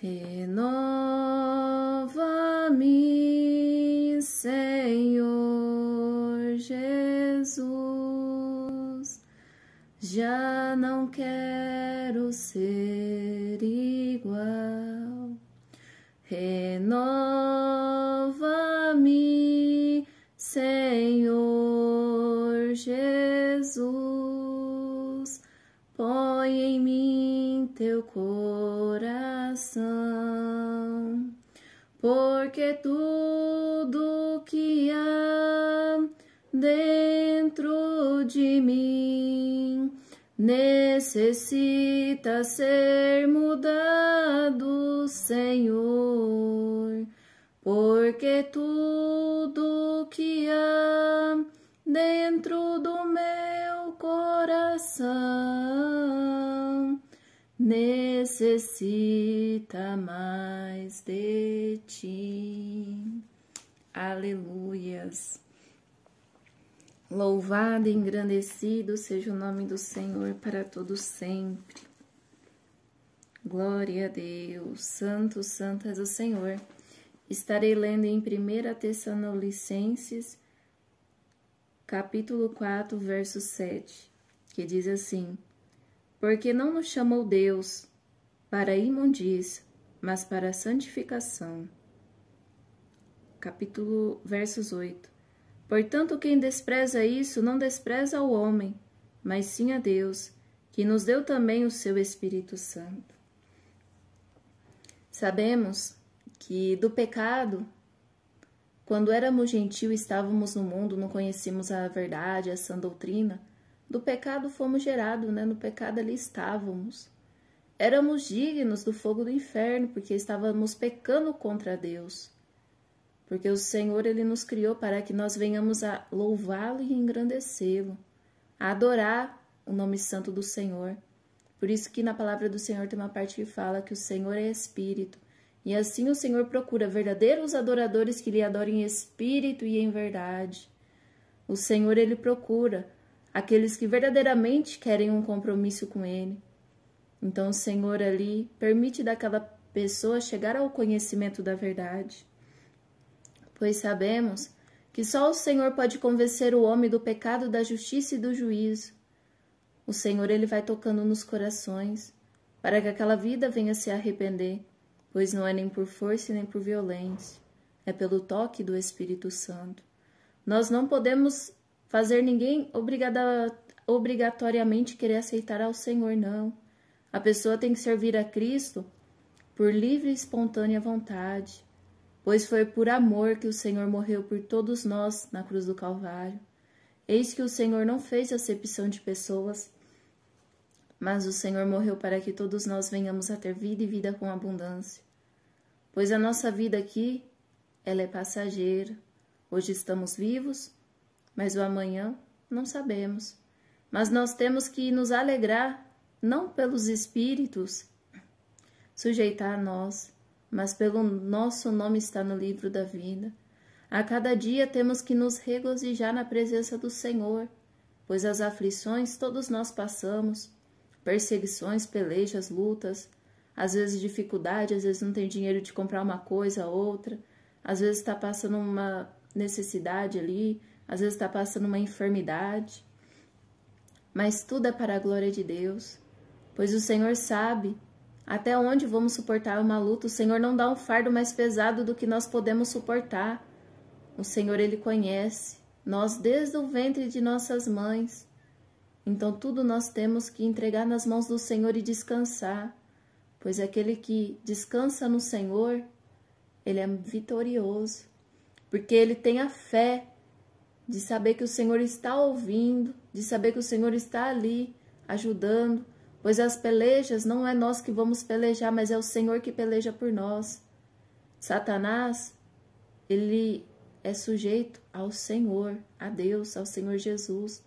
Renova-me, Senhor Jesus. Já não quero ser igual. Renova-me, Senhor Jesus. Põe em mim teu corpo coração, porque tudo que há dentro de mim necessita ser mudado, Senhor, porque tudo que há dentro do meu coração necessita mais de ti. Aleluias. Louvado e engrandecido seja o nome do Senhor para todo sempre. Glória a Deus. Santo, santo és o Senhor. Estarei lendo em 1 Tessalonicenses, capítulo 4, verso 7, que diz assim: porque não nos chamou Deus para imundiz, mas para santificação. Capítulo versos 8. Portanto, quem despreza isso não despreza o homem, mas sim a Deus, que nos deu também o seu Espírito Santo. Sabemos que do pecado, quando éramos gentios, estávamos no mundo, não conhecíamos a verdade, a sã doutrina, do pecado fomos gerados, né? No pecado ali estávamos. Éramos dignos do fogo do inferno, porque estávamos pecando contra Deus. Porque o Senhor ele nos criou para que nós venhamos a louvá-lo e engrandecê-lo, a adorar o nome santo do Senhor. Por isso que na palavra do Senhor tem uma parte que fala que o Senhor é espírito, e assim o Senhor procura verdadeiros adoradores que lhe adorem em espírito e em verdade. O Senhor ele procura aqueles que verdadeiramente querem um compromisso com Ele. Então, o Senhor ali permite daquela pessoa chegar ao conhecimento da verdade. Pois sabemos que só o Senhor pode convencer o homem do pecado, da justiça e do juízo. O Senhor ele vai tocando nos corações para que aquela vida venha se arrepender, pois não é nem por força nem por violência, é pelo toque do Espírito Santo. Nós não podemos fazer ninguém obrigada, obrigatoriamente querer aceitar ao Senhor, não. A pessoa tem que servir a Cristo por livre e espontânea vontade, pois foi por amor que o Senhor morreu por todos nós na cruz do Calvário. Eis que o Senhor não fez acepção de pessoas, mas o Senhor morreu para que todos nós venhamos a ter vida e vida com abundância. Pois a nossa vida aqui, ela é passageira. Hoje estamos vivos, mas o amanhã não sabemos. Mas nós temos que nos alegrar não pelos espíritos sujeitar a nós, mas pelo nosso nome está no livro da vida. A cada dia temos que nos regozijar na presença do Senhor, pois as aflições todos nós passamos, perseguições, pelejas, lutas, às vezes dificuldade, às vezes não tem dinheiro de comprar uma coisa, outra, às vezes está passando uma necessidade ali, às vezes está passando uma enfermidade, mas tudo é para a glória de Deus, pois o Senhor sabe até onde vamos suportar uma luta. O Senhor não dá um fardo mais pesado do que nós podemos suportar. O Senhor, Ele conhece nós desde o ventre de nossas mães. Então, tudo nós temos que entregar nas mãos do Senhor e descansar, pois aquele que descansa no Senhor, ele é vitorioso, porque ele tem a fé de saber que o Senhor está ouvindo, de saber que o Senhor está ali ajudando, pois as pelejas não é nós que vamos pelejar, mas é o Senhor que peleja por nós. Satanás, ele é sujeito ao Senhor, a Deus, ao Senhor Jesus.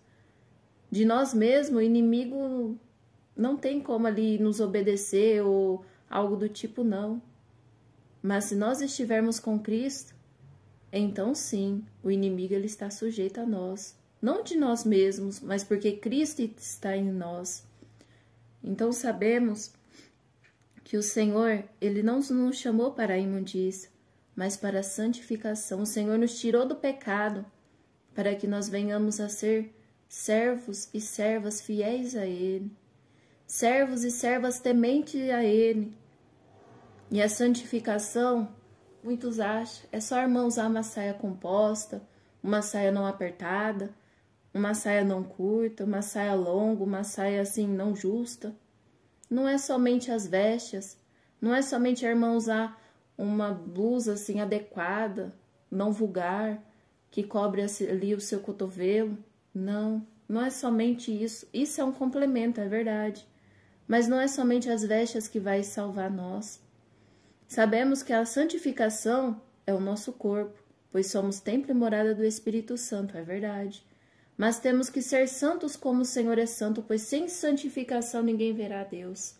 De nós mesmos, o inimigo não tem como ali nos obedecer ou algo do tipo, não. Mas se nós estivermos com Cristo, então sim, o inimigo ele está sujeito a nós, não de nós mesmos, mas porque Cristo está em nós. Então sabemos que o Senhor, ele não nos chamou para a imundícia, mas para a santificação. O Senhor nos tirou do pecado para que nós venhamos a ser servos e servas fiéis a ele, servos e servas tementes a ele. E a santificação Muitos acham, é só a irmã usar uma saia composta, uma saia não apertada, uma saia não curta, uma saia longa, uma saia assim não justa. Não é somente as vestes, não é somente a irmã usar uma blusa assim adequada, não vulgar, que cobre assim, ali o seu cotovelo. Não, não é somente isso. Isso é um complemento, é verdade. Mas não é somente as vestes que vai salvar nós. Sabemos que a santificação é o nosso corpo, pois somos templo e morada do Espírito Santo, é verdade. Mas temos que ser santos como o Senhor é santo, pois sem santificação ninguém verá a Deus.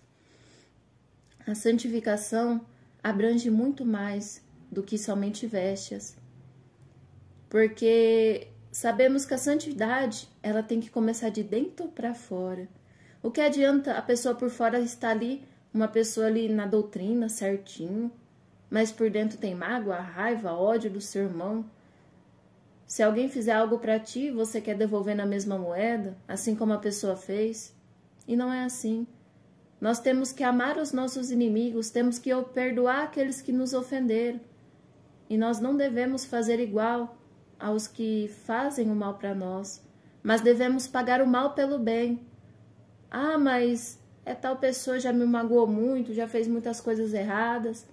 A santificação abrange muito mais do que somente vestes, porque sabemos que a santidade ela tem que começar de dentro para fora. O que adianta a pessoa por fora estar ali uma pessoa ali na doutrina certinho, mas por dentro tem mágoa, raiva, ódio do seu irmão. Se alguém fizer algo para ti, você quer devolver na mesma moeda, assim como a pessoa fez? E não é assim. Nós temos que amar os nossos inimigos, temos que perdoar aqueles que nos ofenderam. E nós não devemos fazer igual aos que fazem o mal para nós, mas devemos pagar o mal pelo bem. Ah, mas é tal pessoa já me magoou muito, já fez muitas coisas erradas.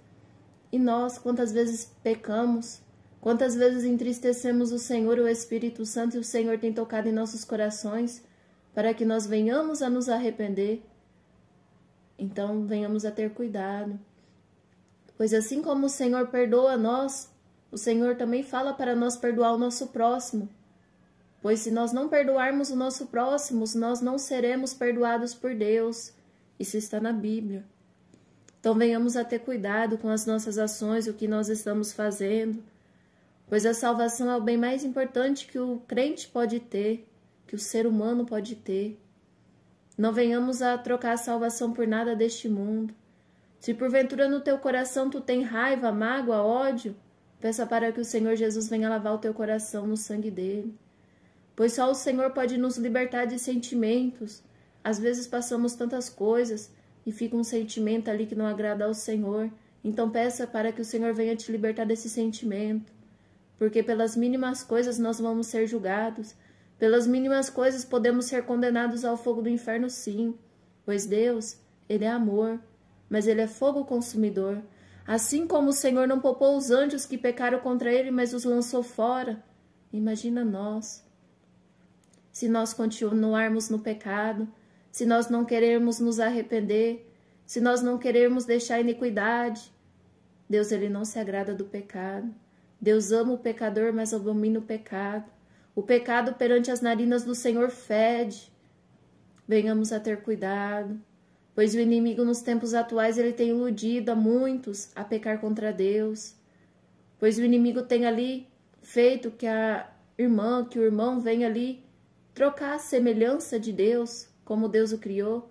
E nós, quantas vezes pecamos, quantas vezes entristecemos o Senhor, o Espírito Santo, e o Senhor tem tocado em nossos corações para que nós venhamos a nos arrepender. Então, venhamos a ter cuidado. Pois assim como o Senhor perdoa nós, o Senhor também fala para nós perdoar o nosso próximo. Pois se nós não perdoarmos o nosso próximo, nós não seremos perdoados por Deus. Isso está na Bíblia. Então venhamos a ter cuidado com as nossas ações e o que nós estamos fazendo, pois a salvação é o bem mais importante que o crente pode ter, que o ser humano pode ter. Não venhamos a trocar a salvação por nada deste mundo. Se porventura no teu coração tu tem raiva, mágoa, ódio, peça para que o Senhor Jesus venha lavar o teu coração no sangue dele. Pois só o Senhor pode nos libertar de sentimentos às vezes passamos tantas coisas e fica um sentimento ali que não agrada ao Senhor. Então peça para que o Senhor venha te libertar desse sentimento. Porque pelas mínimas coisas nós vamos ser julgados. Pelas mínimas coisas podemos ser condenados ao fogo do inferno, sim. Pois Deus, Ele é amor, mas Ele é fogo consumidor. Assim como o Senhor não poupou os anjos que pecaram contra Ele, mas os lançou fora. Imagina nós. Se nós continuarmos no pecado, se nós não queremos nos arrepender, se nós não queremos deixar a iniquidade. Deus ele não se agrada do pecado. Deus ama o pecador, mas abomina o pecado. O pecado perante as narinas do Senhor fede. Venhamos a ter cuidado, pois o inimigo nos tempos atuais ele tem iludido a muitos a pecar contra Deus. Pois o inimigo tem ali feito que a irmã, que o irmão venha ali trocar a semelhança de Deus como Deus o criou,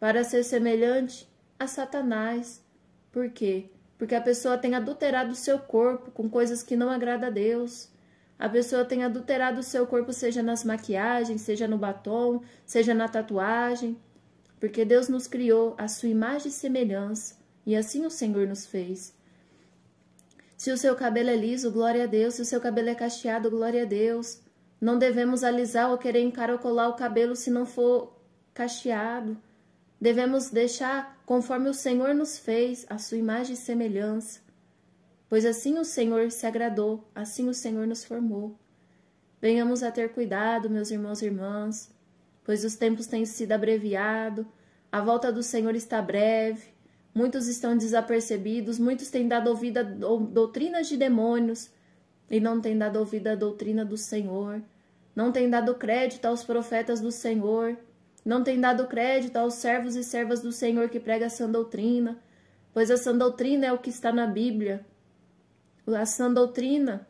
para ser semelhante a Satanás. Por quê? Porque a pessoa tem adulterado o seu corpo com coisas que não agrada a Deus. A pessoa tem adulterado o seu corpo, seja nas maquiagens, seja no batom, seja na tatuagem. Porque Deus nos criou a sua imagem e semelhança, e assim o Senhor nos fez. Se o seu cabelo é liso, glória a Deus. Se o seu cabelo é cacheado, glória a Deus. Não devemos alisar ou querer encaracolar o cabelo se não for cacheado. Devemos deixar conforme o Senhor nos fez, a sua imagem e semelhança. Pois assim o Senhor se agradou, assim o Senhor nos formou. Venhamos a ter cuidado, meus irmãos e irmãs, pois os tempos têm sido abreviados, a volta do Senhor está breve, muitos estão desapercebidos, muitos têm dado ouvido a doutrinas de demônios e não têm dado ouvido à doutrina do Senhor, não têm dado crédito aos profetas do Senhor, não tem dado crédito aos servos e servas do Senhor que prega a sã doutrina, pois a sã doutrina é o que está na Bíblia. A sã doutrina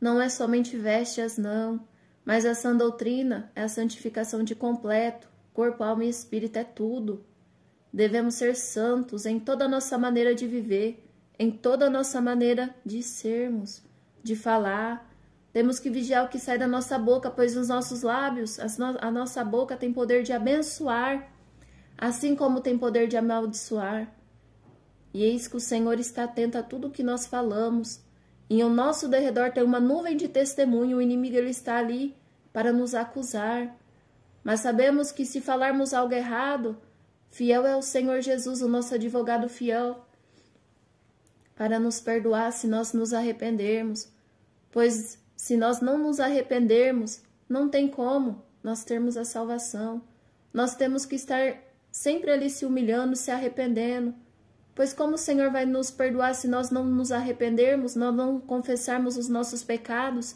não é somente vestes, não, mas a sã doutrina é a santificação de completo, corpo, alma e espírito é tudo. Devemos ser santos em toda a nossa maneira de viver, em toda a nossa maneira de sermos, de falar, temos que vigiar o que sai da nossa boca, pois os nossos lábios, a nossa boca tem poder de abençoar, assim como tem poder de amaldiçoar. E eis que o Senhor está atento a tudo o que nós falamos. Em o nosso derredor tem uma nuvem de testemunho, o inimigo ele está ali para nos acusar. Mas sabemos que se falarmos algo errado, fiel é o Senhor Jesus, o nosso advogado fiel, para nos perdoar se nós nos arrependermos. Pois se nós não nos arrependermos, não tem como nós termos a salvação. Nós temos que estar sempre ali se humilhando, se arrependendo. Pois como o Senhor vai nos perdoar se nós não nos arrependermos, nós não confessarmos os nossos pecados?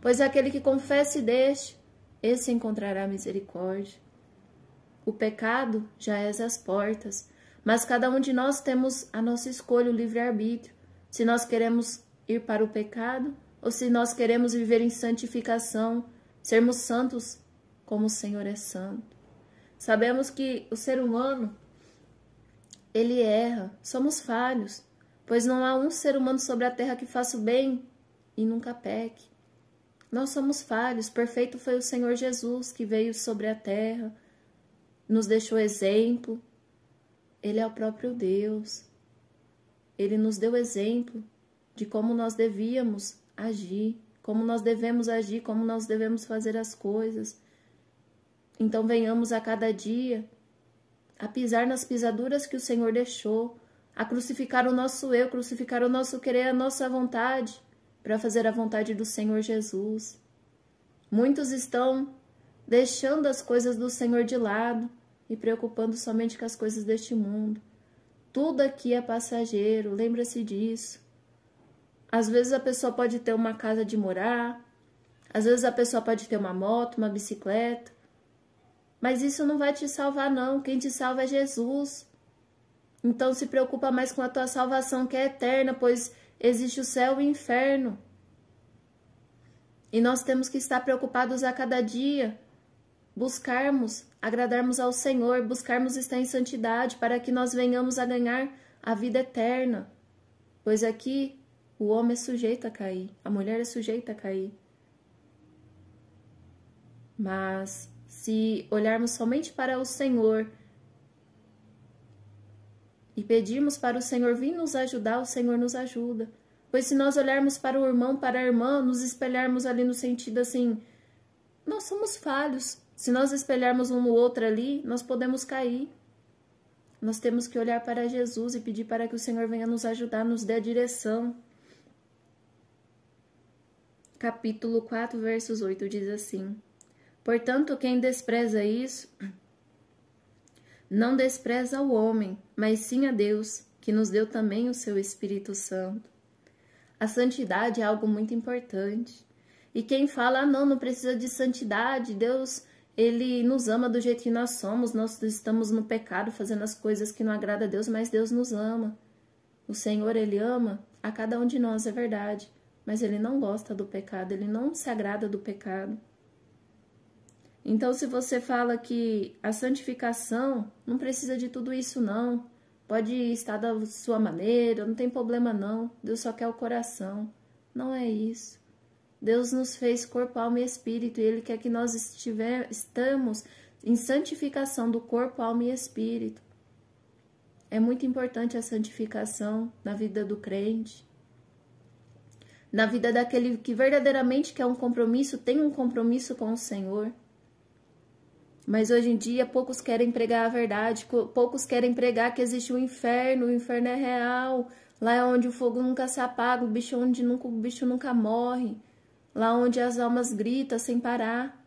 Pois aquele que confessa e deixe, esse encontrará misericórdia. O pecado já é às portas, mas cada um de nós temos a nossa escolha, o livre-arbítrio. Se nós queremos ir para o pecado ou se nós queremos viver em santificação, sermos santos como o Senhor é santo. Sabemos que o ser humano, ele erra, somos falhos, pois não há um ser humano sobre a terra que faça o bem e nunca peque. Nós somos falhos, perfeito foi o Senhor Jesus que veio sobre a terra, nos deixou exemplo. Ele é o próprio Deus. Ele nos deu exemplo de como nós devíamos agir, como nós devemos agir, como nós devemos fazer as coisas. Então venhamos a cada dia a pisar nas pisaduras que o Senhor deixou, a crucificar o nosso eu, crucificar o nosso querer, a nossa vontade, para fazer a vontade do Senhor Jesus. Muitos estão deixando as coisas do Senhor de lado e preocupando somente com as coisas deste mundo. Tudo aqui é passageiro, lembra-se disso. Às vezes a pessoa pode ter uma casa de morar, às vezes a pessoa pode ter uma moto, uma bicicleta. Mas isso não vai te salvar não, quem te salva é Jesus. Então se preocupa mais com a tua salvação que é eterna, pois existe o céu e o inferno. E nós temos que estar preocupados a cada dia, buscarmos, agradarmos ao Senhor, buscarmos estar em santidade para que nós venhamos a ganhar a vida eterna. Pois aqui o homem é sujeito a cair, a mulher é sujeita a cair. Mas se olharmos somente para o Senhor e pedirmos para o Senhor vir nos ajudar, o Senhor nos ajuda. Pois se nós olharmos para o irmão, para a irmã, nos espelharmos ali no sentido assim, nós somos falhos. Se nós espelharmos um no outro ali, nós podemos cair. Nós temos que olhar para Jesus e pedir para que o Senhor venha nos ajudar, nos dê a direção capítulo 4, versos 8 diz assim: Portanto, quem despreza isso, não despreza o homem, mas sim a Deus, que nos deu também o seu Espírito Santo. A santidade é algo muito importante. E quem fala, ah, não, não precisa de santidade, Deus, ele nos ama do jeito que nós somos, nós estamos no pecado, fazendo as coisas que não agrada a Deus, mas Deus nos ama. O Senhor, ele ama a cada um de nós, é verdade mas ele não gosta do pecado, ele não se agrada do pecado. Então, se você fala que a santificação não precisa de tudo isso, não, pode estar da sua maneira, não tem problema, não, Deus só quer o coração. Não é isso. Deus nos fez corpo, alma e espírito, e Ele quer que nós estiver, estamos em santificação do corpo, alma e espírito. É muito importante a santificação na vida do crente na vida daquele que verdadeiramente quer um compromisso, tem um compromisso com o Senhor. Mas hoje em dia, poucos querem pregar a verdade, poucos querem pregar que existe o um inferno, o inferno é real, lá é onde o fogo nunca se apaga, o bicho onde nunca, o bicho nunca morre, lá onde as almas gritam sem parar.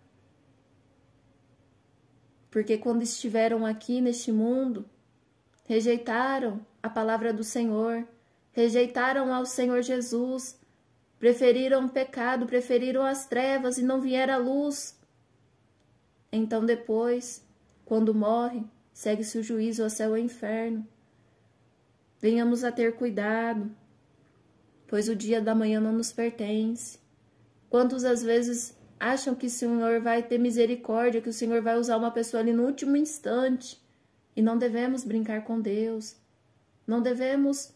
Porque quando estiveram aqui neste mundo, rejeitaram a palavra do Senhor, rejeitaram ao Senhor Jesus, preferiram o pecado, preferiram as trevas e não vieram a luz. Então depois, quando morre, segue-se o juízo ao céu ou ao inferno. Venhamos a ter cuidado, pois o dia da manhã não nos pertence. Quantas às vezes acham que o Senhor vai ter misericórdia, que o Senhor vai usar uma pessoa ali no último instante? E não devemos brincar com Deus. Não devemos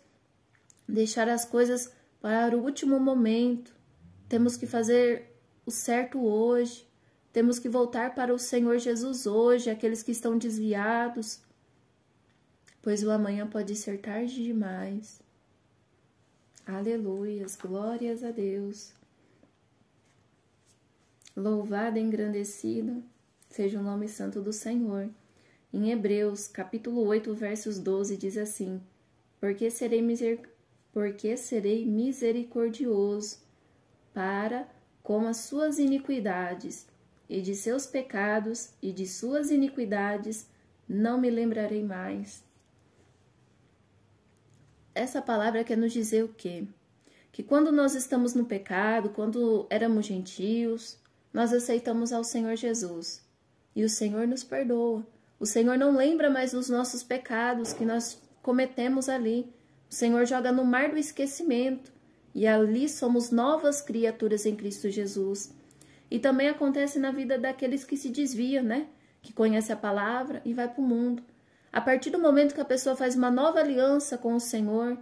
deixar as coisas para o último momento. Temos que fazer o certo hoje. Temos que voltar para o Senhor Jesus hoje, aqueles que estão desviados, pois o amanhã pode ser tarde demais. Aleluias, glórias a Deus. Louvado e engrandecido seja o nome santo do Senhor. Em Hebreus, capítulo 8, versos 12, diz assim: Porque serei misericordioso porque serei misericordioso, para com as suas iniquidades, e de seus pecados e de suas iniquidades não me lembrarei mais. Essa palavra quer nos dizer o quê? Que quando nós estamos no pecado, quando éramos gentios, nós aceitamos ao Senhor Jesus e o Senhor nos perdoa. O Senhor não lembra mais os nossos pecados que nós cometemos ali. O Senhor joga no mar do esquecimento e ali somos novas criaturas em Cristo Jesus. E também acontece na vida daqueles que se desviam, né? Que conhece a palavra e vai para o mundo. A partir do momento que a pessoa faz uma nova aliança com o Senhor,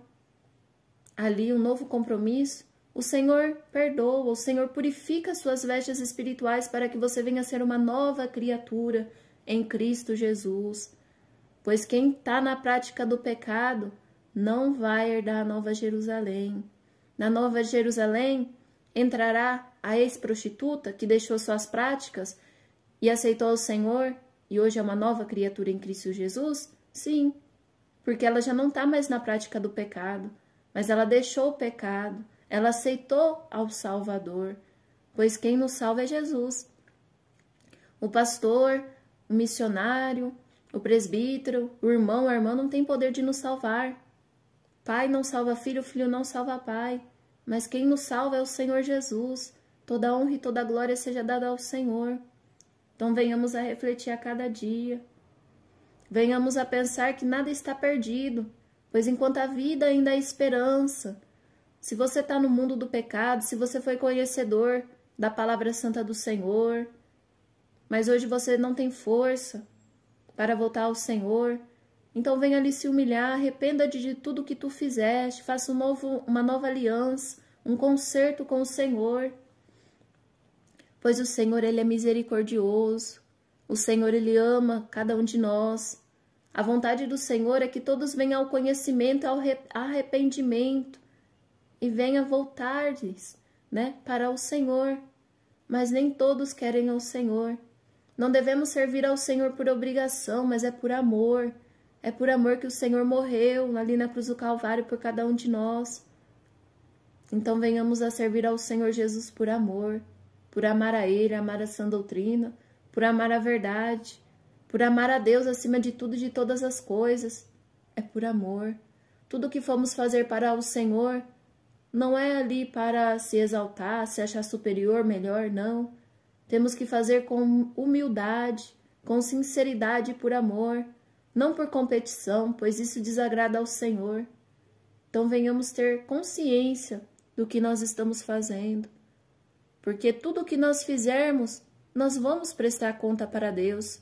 ali um novo compromisso, o Senhor perdoa, o Senhor purifica suas vestes espirituais para que você venha a ser uma nova criatura em Cristo Jesus. Pois quem está na prática do pecado não vai herdar a Nova Jerusalém. Na Nova Jerusalém entrará a ex-prostituta que deixou suas práticas e aceitou o Senhor e hoje é uma nova criatura em Cristo Jesus? Sim, porque ela já não está mais na prática do pecado, mas ela deixou o pecado, ela aceitou ao Salvador, pois quem nos salva é Jesus. O pastor, o missionário, o presbítero, o irmão, a irmã não tem poder de nos salvar, Pai não salva filho, filho não salva pai. Mas quem nos salva é o Senhor Jesus. Toda honra e toda glória seja dada ao Senhor. Então venhamos a refletir a cada dia. Venhamos a pensar que nada está perdido, pois enquanto a vida ainda há esperança. Se você está no mundo do pecado, se você foi conhecedor da palavra santa do Senhor, mas hoje você não tem força para voltar ao Senhor, então venha ali se humilhar, arrependa-te de tudo que tu fizeste, faça um novo, uma nova aliança, um concerto com o Senhor. Pois o Senhor, Ele é misericordioso, o Senhor, Ele ama cada um de nós. A vontade do Senhor é que todos venham ao conhecimento, ao arrependimento e venham voltar-lhes né, para o Senhor. Mas nem todos querem ao Senhor. Não devemos servir ao Senhor por obrigação, mas é por amor. É por amor que o Senhor morreu ali na cruz do Calvário por cada um de nós. Então venhamos a servir ao Senhor Jesus por amor, por amar a Ele, amar a sã doutrina, por amar a verdade, por amar a Deus acima de tudo e de todas as coisas. É por amor. Tudo que fomos fazer para o Senhor não é ali para se exaltar, se achar superior, melhor, não. Temos que fazer com humildade, com sinceridade e por amor não por competição, pois isso desagrada ao Senhor. Então venhamos ter consciência do que nós estamos fazendo, porque tudo o que nós fizermos, nós vamos prestar conta para Deus,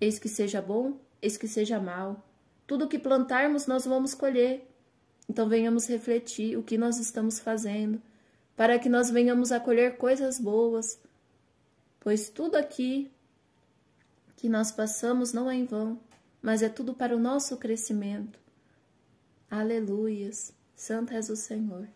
eis que seja bom, eis que seja mal. Tudo o que plantarmos, nós vamos colher. Então venhamos refletir o que nós estamos fazendo, para que nós venhamos a colher coisas boas, pois tudo aqui que nós passamos não é em vão mas é tudo para o nosso crescimento. Aleluias, Santo és o Senhor.